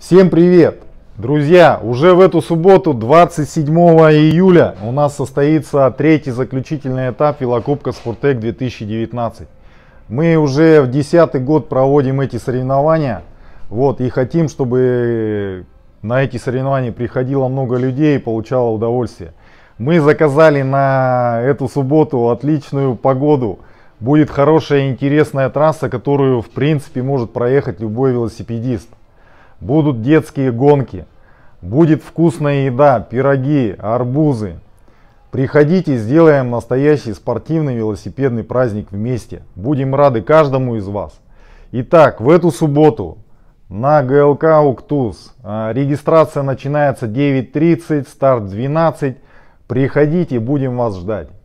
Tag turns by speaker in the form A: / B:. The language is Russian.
A: Всем привет! Друзья, уже в эту субботу, 27 июля, у нас состоится третий заключительный этап Велокубка Спортек 2019. Мы уже в десятый год проводим эти соревнования. Вот, и хотим, чтобы на эти соревнования приходило много людей и получало удовольствие. Мы заказали на эту субботу отличную погоду. Будет хорошая и интересная трасса, которую в принципе может проехать любой велосипедист. Будут детские гонки, будет вкусная еда, пироги, арбузы. Приходите, сделаем настоящий спортивный велосипедный праздник вместе. Будем рады каждому из вас. Итак, в эту субботу на ГЛК Уктус а, регистрация начинается 9.30, старт 12. Приходите, будем вас ждать.